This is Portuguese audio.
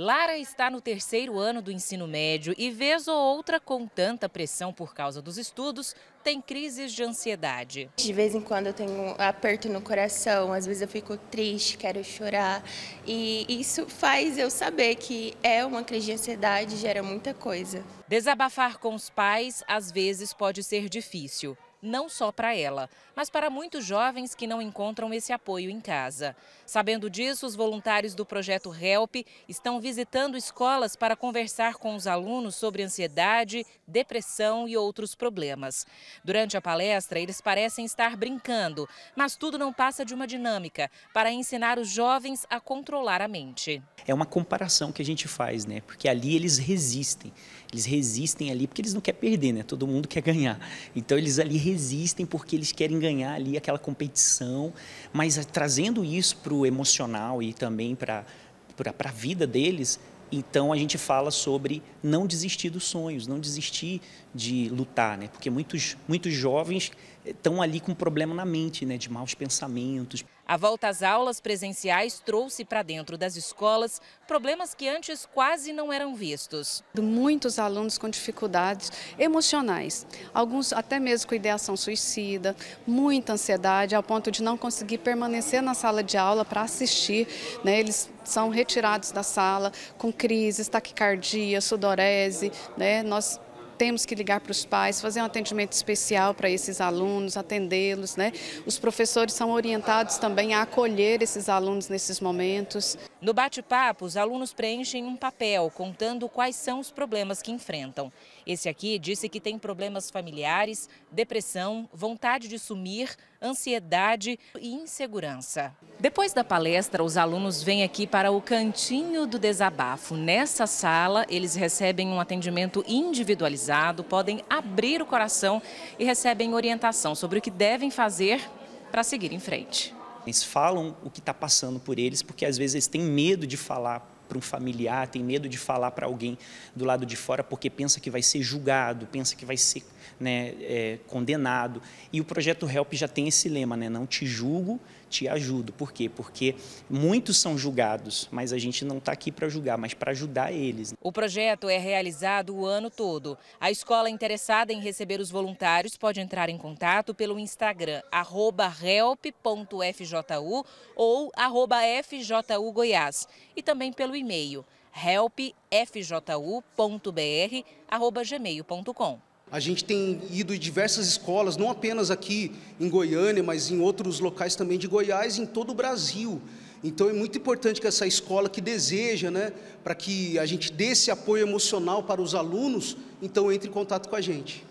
Lara está no terceiro ano do ensino médio e, vez ou outra, com tanta pressão por causa dos estudos, tem crises de ansiedade. De vez em quando eu tenho um aperto no coração, às vezes eu fico triste, quero chorar. E isso faz eu saber que é uma crise de ansiedade, gera muita coisa. Desabafar com os pais, às vezes, pode ser difícil não só para ela, mas para muitos jovens que não encontram esse apoio em casa. Sabendo disso, os voluntários do projeto HELP estão visitando escolas para conversar com os alunos sobre ansiedade, depressão e outros problemas. Durante a palestra, eles parecem estar brincando, mas tudo não passa de uma dinâmica para ensinar os jovens a controlar a mente. É uma comparação que a gente faz, né? Porque ali eles resistem. Eles resistem ali porque eles não querem perder, né? Todo mundo quer ganhar. Então eles ali resistem porque eles querem ganhar ali aquela competição, mas eh, trazendo isso para o emocional e também para a vida deles, então a gente fala sobre não desistir dos sonhos, não desistir de lutar, né? Porque muitos, muitos jovens estão eh, ali com um problema na mente, né? De maus pensamentos. A volta às aulas presenciais trouxe para dentro das escolas problemas que antes quase não eram vistos. Muitos alunos com dificuldades emocionais, alguns até mesmo com ideação suicida, muita ansiedade ao ponto de não conseguir permanecer na sala de aula para assistir. Né? Eles são retirados da sala com crises, taquicardia, sudorese. Né? Nós temos que ligar para os pais, fazer um atendimento especial para esses alunos, atendê-los. Né? Os professores são orientados também a acolher esses alunos nesses momentos. No bate-papo, os alunos preenchem um papel contando quais são os problemas que enfrentam. Esse aqui disse que tem problemas familiares, depressão, vontade de sumir, ansiedade e insegurança. Depois da palestra, os alunos vêm aqui para o Cantinho do Desabafo. Nessa sala, eles recebem um atendimento individualizado, podem abrir o coração e recebem orientação sobre o que devem fazer para seguir em frente. Eles falam o que está passando por eles, porque às vezes eles têm medo de falar para um familiar, tem medo de falar para alguém do lado de fora porque pensa que vai ser julgado, pensa que vai ser né, é, condenado. E o projeto Help já tem esse lema, né? Não te julgo, te ajudo. Por quê? Porque muitos são julgados, mas a gente não está aqui para julgar, mas para ajudar eles. O projeto é realizado o ano todo. A escola interessada em receber os voluntários pode entrar em contato pelo Instagram, help.fju ou arroba FJU Goiás e também pelo e-mail helpfju.br@gmail.com. A gente tem ido em diversas escolas, não apenas aqui em Goiânia, mas em outros locais também de Goiás, em todo o Brasil. Então é muito importante que essa escola que deseja, né, para que a gente dê esse apoio emocional para os alunos, então entre em contato com a gente.